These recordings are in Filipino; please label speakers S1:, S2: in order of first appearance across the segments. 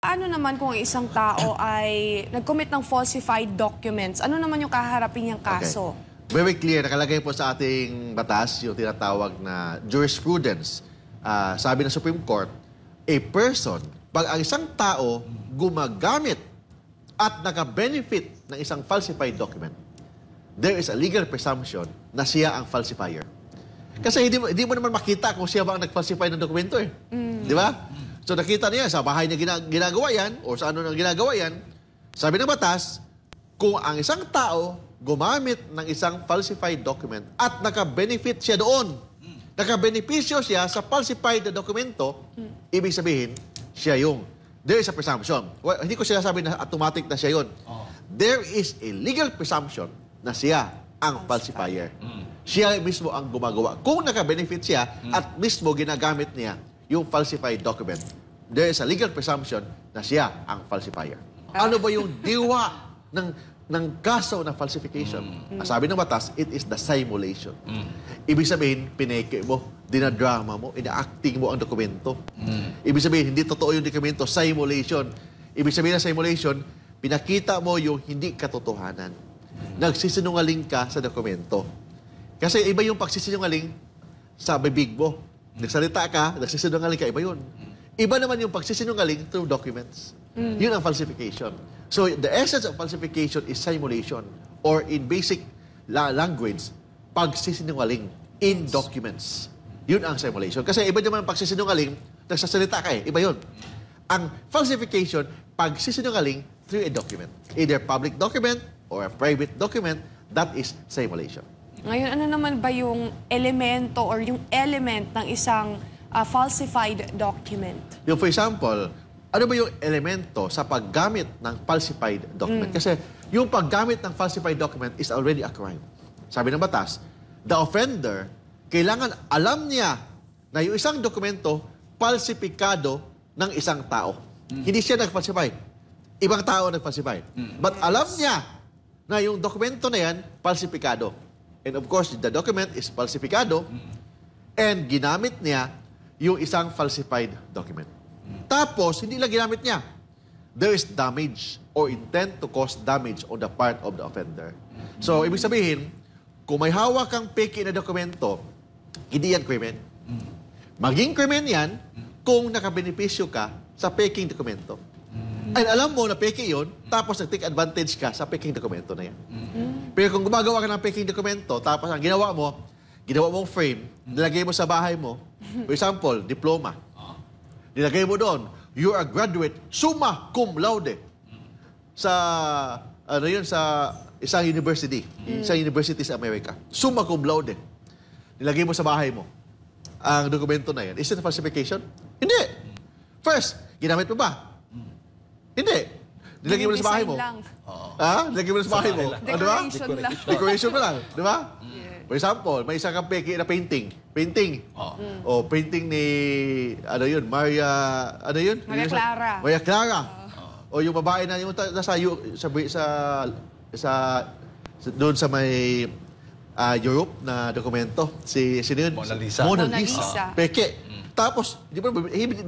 S1: Ano naman kung isang tao ay nag-commit ng falsified documents? Ano naman yung kaharapin niyang kaso? Okay. Very clear, nakalagay po sa ating batas yung tinatawag na jurisprudence. Uh, sabi ng Supreme Court, a person, pag ang isang tao gumagamit at naka-benefit ng isang falsified document, there is a legal presumption na siya ang falsifier. Kasi hindi mo, hindi mo naman makita kung siya ba ang nag-falsify ng dokumento eh. Mm. Di ba? So nakita niya sa bahay niya ginagawa yan o sa ano na ginagawa yan, sabi ng batas, kung ang isang tao gumamit ng isang falsified document at nakabenefit siya doon, hmm. nakabenepisyo siya sa falsified na dokumento, hmm. ibig sabihin, siya yung. There is a presumption. Well, hindi ko siya sinasabi na automatic na siya yun. Oh. There is a legal presumption na siya ang falsifier. Hmm. Siya mismo ang gumagawa. Kung nakabenefit siya at mismo ginagamit niya yung falsified document, there is a legal presumption na siya ang falsifier. Ano ba yung diwa ng ng kaso ng falsification? Mm. Sabi ng batas, it is the simulation. Mm. Ibig sabihin, pinake mo, dinadrama mo, ina-acting mo ang dokumento. Mm. Ibig sabihin, hindi totoo yung dokumento, simulation. Ibig sabihin ng simulation, pinakita mo yung hindi katotohanan. Mm. Nagsisinungaling ka sa dokumento. Kasi iba yung pagsisinungaling sa bibig mo Nagsalita ka, nagsisinungaling ka, iba yun. Mm. Iba naman yung pagsisinungaling through documents. Mm. Yun ang falsification. So, the essence of falsification is simulation or in basic la language, pagsisinungaling in documents. Yun ang simulation. Kasi iba naman ang pagsisinungaling, nagsasalita ka eh. Iba yun. Ang falsification, pagsisinungaling through a document. Either public document or a private document, that is simulation. Ngayon, ano naman ba yung elemento or yung element ng isang uh, falsified document? Yung for example, ano ba yung elemento sa paggamit ng falsified document? Mm. Kasi yung paggamit ng falsified document is already a crime. Sabi ng batas, the offender, kailangan alam niya na yung isang dokumento falsifikado ng isang tao. Mm. Hindi siya nag-falsify ibang tao nagfalsify. Mm. But alam niya na yung dokumento na yan, falsipikado. And of course, the document is falsificado and ginamit niya yung isang falsified document. Tapos, hindi lang ginamit niya. There is damage or intent to cause damage on the part of the offender. So, ibig sabihin, kung may hawak kang peki na dokumento, hindi yan krimen. Maging krimen yan kung nakabenepisyo ka sa peking dokumento. And alam mo na peke yon, tapos nag-take advantage ka sa peking dokumento na yan. Mm-hmm. Pero kung gumagawa ka ng peking dokumento, tapos ang ginawa mo, ginawa mong frame, mm-hmm. nilagay mo sa bahay mo, for example, diploma. Nilagay mo doon, you are graduate summa cum laude sa ano yun sa isang university, mm-hmm. isang university sa Amerika. Summa cum laude. Nilagay mo sa bahay mo ang dokumento na yan. Is it a falsification? Hindi. First, ginamit mo ba? Hindi. Nilagay mo na sa bahay mo. Lang. Ha? Ah, nilagay mo na sa bahay mo. Decoration, ah, ano, diba? Decoration lang. Decoration lang. Di ba? Yeah. For example, may isang kang peke na painting. Painting. Oh. Mm. oh, painting ni, ano yun, Maria, ano yun? Maria Clara. Maria Clara. Oh. O oh, yung babae na yung nasa, sa, sa, sa, sa doon sa may uh, Europe na dokumento. Si, sino yun? Mona Lisa. Mona Lisa. Mona Lisa. Peke. Mm. Tapos, di mo,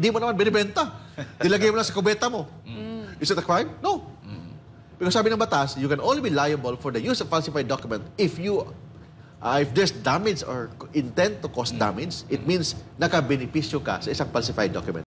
S1: di mo naman binibenta. Dilagay mo lang sa kubeta mo. Mm. Is it a crime? No. Mm. Pero sabi ng batas, you can only be liable for the use of falsified document if you uh, if there's damage or intent to cause mm. damage, it means nakabenepisyo ka sa isang falsified document.